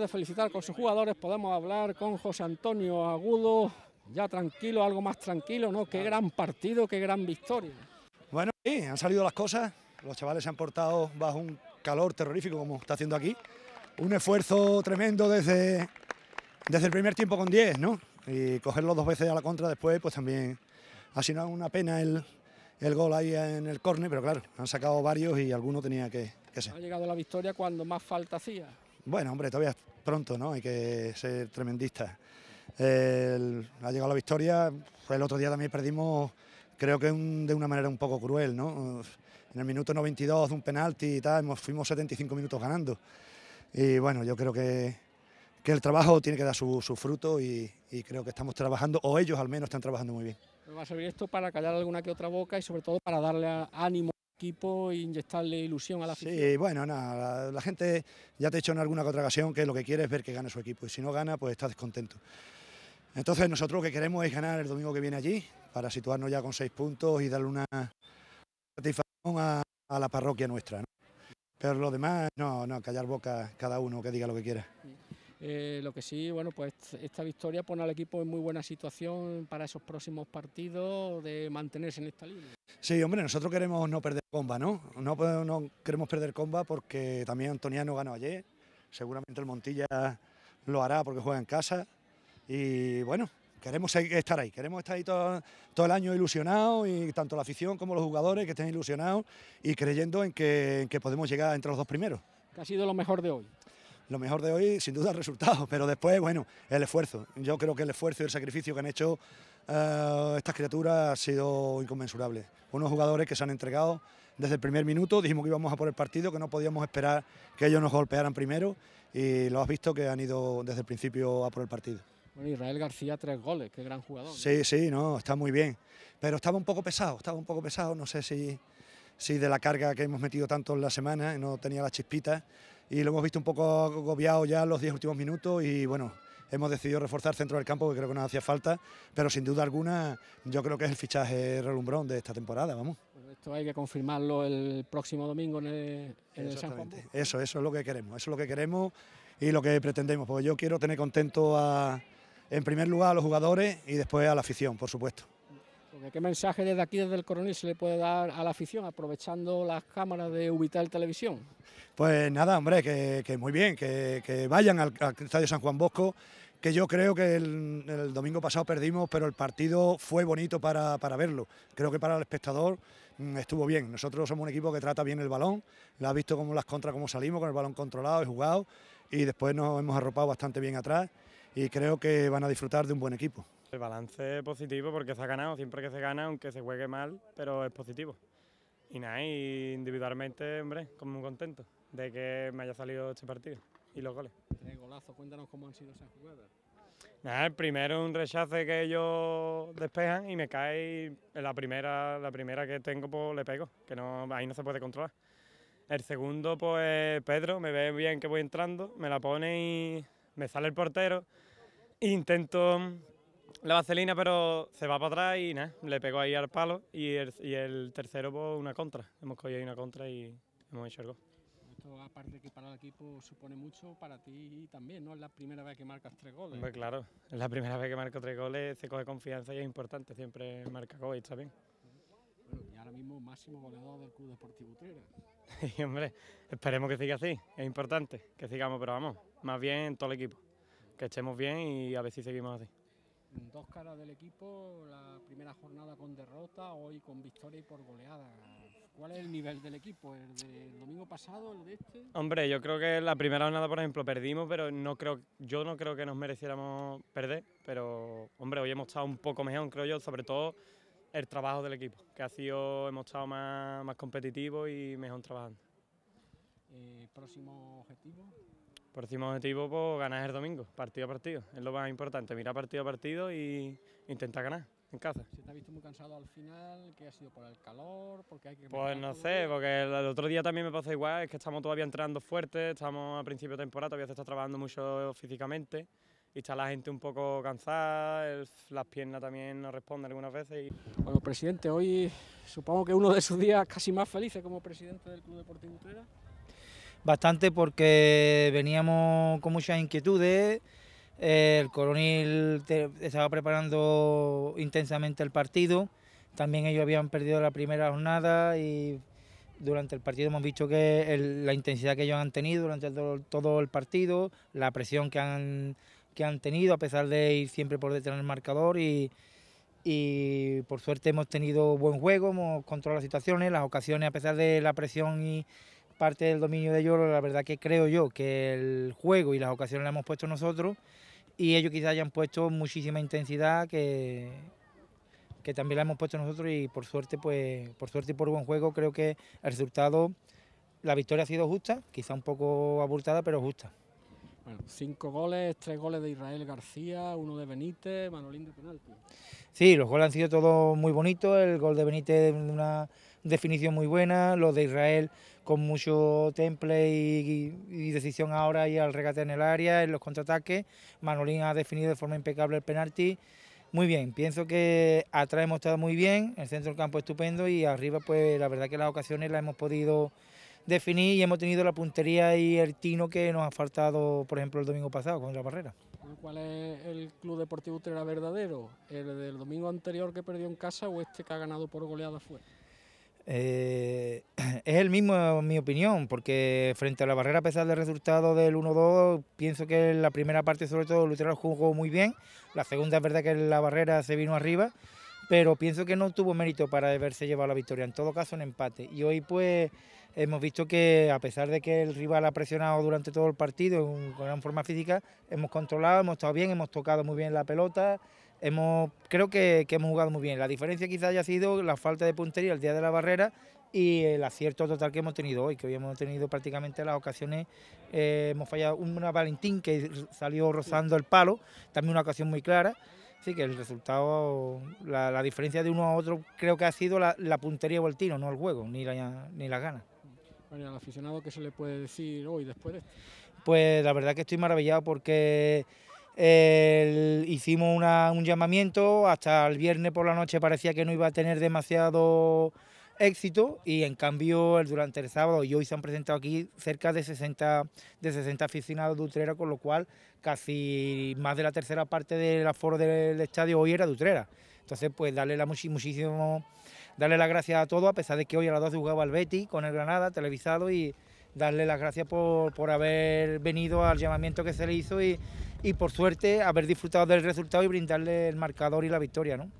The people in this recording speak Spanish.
de felicitar con sus jugadores, podemos hablar con José Antonio Agudo, ya tranquilo, algo más tranquilo, ¿no? Qué gran partido, qué gran victoria. Bueno, sí, han salido las cosas, los chavales se han portado bajo un calor terrorífico como está haciendo aquí, un esfuerzo tremendo desde, desde el primer tiempo con 10, ¿no? Y cogerlo dos veces a la contra después, pues también ha sido una pena el, el gol ahí en el córner, pero claro, han sacado varios y alguno tenía que, ser. Ha llegado la victoria cuando más falta hacía. Bueno, hombre, todavía pronto, ¿no? Hay que ser tremendista. ha llegado la victoria, el otro día también perdimos, creo que de una manera un poco cruel, ¿no? En el minuto 92 de un penalti y tal, fuimos 75 minutos ganando. Y bueno, yo creo que, el trabajo tiene que dar su, fruto y, creo que estamos trabajando, o ellos al menos están trabajando muy bien. va a servir esto para callar alguna que otra boca y sobre todo para darle ánimo y e inyectarle ilusión a la afición. Sí, bueno, nada, la, gente ya te he hecho en alguna otra ocasión que lo que quiere es ver que gana su equipo y si no gana, pues está descontento. Entonces nosotros lo que queremos es ganar el domingo que viene allí para situarnos ya con seis puntos y darle una satisfacción a, la parroquia nuestra. Pero lo demás, no, no, callar boca cada uno que diga lo que quiera. Eh, lo que sí, bueno, pues esta victoria pone al equipo en muy buena situación para esos próximos partidos de mantenerse en esta línea. Sí, hombre, nosotros queremos no perder comba, ¿no? ¿no? queremos perder comba porque también Antoniano ganó ayer. Seguramente el Montilla lo hará porque juega en casa. Y bueno, queremos estar ahí, queremos estar ahí todo, el año ilusionados y tanto la afición como los jugadores que estén ilusionados y creyendo en que, en que podemos llegar entre los dos primeros. ¿Qué ha sido lo mejor de hoy? lo mejor de hoy, sin duda, el resultado, pero después, bueno, el esfuerzo. Yo creo que el esfuerzo y el sacrificio que han hecho eh, estas criaturas ha sido inconmensurable. Unos jugadores que se han entregado desde el primer minuto, dijimos que íbamos a por el partido, que no podíamos esperar que ellos nos golpearan primero y lo has visto que han ido desde el principio a por el partido. Bueno, Israel García, tres goles, qué gran jugador. Sí, sí, no, está muy bien. Pero estaba un poco pesado, estaba un poco pesado, no sé si, si de la carga que hemos metido tanto en la semana, no tenía las chispitas y lo hemos visto un poco agobiado ya los 10 últimos minutos y bueno, hemos decidido reforzar el centro del campo que creo que nos hacía falta, pero sin duda alguna yo creo que es el fichaje relumbrón de esta temporada, vamos. esto hay que confirmarlo el próximo domingo en el, San Juan. Eso, eso es lo que queremos, eso es lo que queremos y lo que pretendemos, porque yo quiero tener contento a, en primer lugar a los jugadores y después a la afición, por supuesto qué mensaje desde aquí, desde el coronel, se le puede dar a la afición aprovechando las cámaras de Ubital Televisión. Pues nada, hombre, que, que muy bien, que, vayan al, Estadio San Juan Bosco, que yo creo que el, domingo pasado perdimos, pero el partido fue bonito para, verlo. Creo que para el espectador mm, estuvo bien. Nosotros somos un equipo que trata bien el balón, la ha visto como las contras, como salimos, con el balón controlado y jugado, y después nos hemos arropado bastante bien atrás, y creo que van a disfrutar de un buen equipo. El balance positivo porque se ha ganado, siempre que se gana, aunque se juegue mal, pero es positivo. Y nada, individualmente, hombre, como muy contento de que me haya salido este partido y los goles. Tres cuéntanos cómo han sido esas jugadas. Nada, el primero un rechace que ellos despejan y me cae la primera, la primera que tengo pues le pego, que no, ahí no se puede controlar. El segundo pues Pedro, me ve bien que voy entrando, me la pone y me sale el portero. E intento la vaselina, pero se va para atrás y nada, le pegó ahí al palo y el, tercero pues, una contra. Hemos cogido ahí una contra y hemos hecho el Esto, aparte que para el equipo, supone mucho para ti también, ¿no? Es la primera vez que marcas tres goles. Pues claro, es la primera vez que marco tres goles, se coge confianza y es importante, siempre marca gol y está bien. Bueno, y ahora mismo máximo goleador del Club Deportivo Utrera. y hombre, esperemos que siga así, es importante que sigamos, pero vamos, más bien todo el equipo, que echemos bien y a ver si seguimos así dos caras del equipo, la primera jornada con derrota, hoy con victoria y por goleada. ¿Cuál es el nivel del equipo? ¿El del domingo pasado, el de este? Hombre, yo creo que la primera jornada, por ejemplo, perdimos, pero no creo, yo no creo que nos mereciéramos perder, pero hombre, hoy hemos estado un poco mejor, creo yo, sobre todo el trabajo del equipo, que ha sido, hemos estado más, más competitivos y mejor trabajando. Eh, ¿Próximo objetivo? Por encima objetivo, pues, ganar el domingo, partido a partido. Es lo más importante, mirar partido a partido y intentar ganar en casa. ¿Se te ha visto muy cansado al final? ¿Qué ha sido por el calor? Porque hay que pues no sé, porque el, otro día también me pasa igual, es que estamos todavía entrando fuerte, estamos a principio de temporada, todavía se está trabajando mucho físicamente y está la gente un poco cansada, las piernas también no responden algunas veces. Y... Bueno, presidente, hoy supongo que uno de sus días casi más felices como presidente del Club Deportivo Utrera bastante porque veníamos con muchas inquietudes. El coronel estaba preparando intensamente el partido. También ellos habían perdido la primera jornada y durante el partido hemos visto que la intensidad que ellos han tenido durante todo el partido, la presión que han, que han tenido a pesar de ir siempre por detrás del marcador y, y por suerte hemos tenido buen juego, hemos controlado las situaciones, las ocasiones a pesar de la presión y parte del dominio de ellos la verdad que creo yo que el juego y las ocasiones las hemos puesto nosotros y ellos quizás hayan puesto muchísima intensidad que, que también la hemos puesto nosotros y por suerte, pues, por suerte y por buen juego creo que el resultado, la victoria ha sido justa, quizá un poco abultada pero justa. Bueno, cinco goles, tres goles de Israel García, uno de Benítez, Manolín de penalti. Sí, los goles han sido todos muy bonitos, el gol de Benítez una definición muy buena, los de Israel con mucho temple y, decisión ahora y al regate en el área, en los contraataques. Manolín ha definido de forma impecable el penalti. Muy bien, pienso que atrás hemos estado muy bien, el centro del campo estupendo y arriba pues la verdad que las ocasiones las hemos podido definir y hemos tenido la puntería y el tino que nos ha faltado, por ejemplo, el domingo pasado con la barrera. ¿Cuál es el Club Deportivo Utrera verdadero? ¿El del domingo anterior que perdió en casa o este que ha ganado por goleada fuera? Eh, es el mismo, en mi opinión, porque frente a la barrera, a pesar del resultado del 1-2, pienso que la primera parte, sobre todo, Lutero jugó muy bien. La segunda es verdad que la barrera se vino arriba, pero pienso que no tuvo mérito para haberse llevado la victoria. En todo caso, un empate. Y hoy, pues, hemos visto que, a pesar de que el rival ha presionado durante todo el partido con gran forma física, hemos controlado, hemos estado bien, hemos tocado muy bien la pelota hemos, creo que, hemos jugado muy bien. La diferencia quizás haya sido la falta de puntería el día de la barrera y el acierto total que hemos tenido hoy, que hoy hemos tenido prácticamente las ocasiones, eh, hemos fallado una Valentín que salió rozando el palo, también una ocasión muy clara, así que el resultado, la, diferencia de uno a otro creo que ha sido la, puntería o el tiro, no el juego, ni, la, ni las ganas. Bueno, al aficionado, ¿qué se le puede decir hoy después Pues la verdad que estoy maravillado porque hicimos un llamamiento, hasta el viernes por la noche parecía que no iba a tener demasiado éxito y en cambio durante el sábado y hoy se han presentado aquí cerca de 60, de 60 aficionados de Utrera, con lo cual casi más de la tercera parte del aforo del estadio hoy era de Utrera. Entonces, pues darle la muchísimo, darle las gracias a todos, a pesar de que hoy a las 12 jugaba el Betty con el Granada, televisado y darle las gracias por, haber venido al llamamiento que se le hizo y, y por suerte haber disfrutado del resultado y brindarle el marcador y la victoria. ¿no?